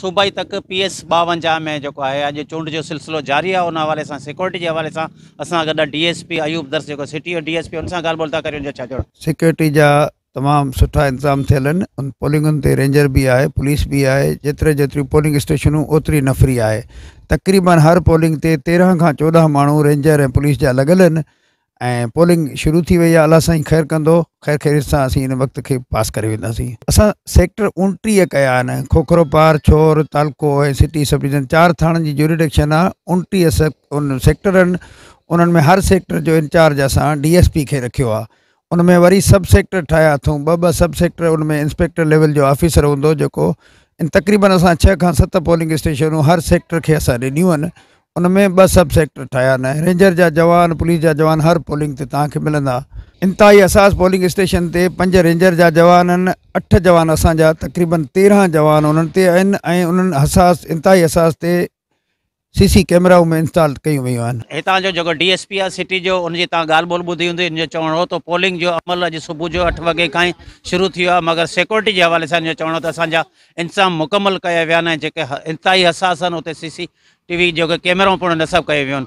सूबाई तक P S बवंजा में जो है अॼु चूंड जो सिलसिलो जारी आहे उन हवाले सां सिक्योरिटी जे हवाले सां असां गॾु D S P Ayub Dars जेको सिटी जो डी एस पी हुन सां ॻाल्हि सिक्योरिटी जा तमामु सुठा इंतज़ाम थियल आहिनि उन पोलिंगुनि रेंजर भी आहे पुलिस भी आहे जेतिरे जेतिरियूं पोलिंग स्टेशनूं ओतरी नफ़री आहे तक़रीबन हर पोलिंग ते तेरहं खां चोॾहं माण्हू रेंजर ऐं पुलिस जहा लगल ऐं पोलिंग शुरू थी वई आहे अला साईं ख़ैरु कंदो ख़ैरु ख़ैर सां असीं हिन वक़्त खे पास करे वेंदासीं असां सेक्टर उणटीह कया आहिनि पार छोर तालको ऐं सिटी सब चारि थाणनि जी ज्यूरेक्शन आहे उणटीह से उन सेक्टर आहिनि उन्हनि में हर सेक्टर जो इंचार्ज असां डी एस पी खे रखियो आहे उन में वरी सब सेक्टर ठाहिया अथऊं ॿ ॿ सब सेक्टर उन में इंस्पेक्टर लेवल जो ऑफिसर हूंदो जेको तक़रीबन असां छह खां सत पोलिंग स्टेशनूं हर सेक्टर खे असां ॾिनियूं आहिनि उन में ॿ सब सेक्टर ठाहिया आहिनि रेंजर जा जवान पुलिस जा जवान हर पोलिंग ते तव्हांखे मिलंदा इंताही अहसासु पोलिंग स्टेशन ते पंज रेंजर जा जवान आहिनि अठ जवान असांजा तक़रीबन तेरहं जवान उन्हनि ते आहिनि ऐं उन्हनि अहसासु इंताही ते सीसी कैमरा में इंस्टॉल कयूं वियूं आहिनि हितां जो जेको डी एस पी सिटी जो उनकी तव्हां ॻाल्हि ॿोल ॿुधी हूंदी हिन जो हो तो पोलिंग जो अमल अज सुबह जो अठ वगे खां ई शुरू थी वियो मगर सिक्योरिटी के हवाले से हिन चवण चवणो त असांजा इंतज़ाम मुकमल कया विया आहिनि ऐं हसास आहिनि हुते सी सी टी वी जेके कैमरो पिणु नसब कया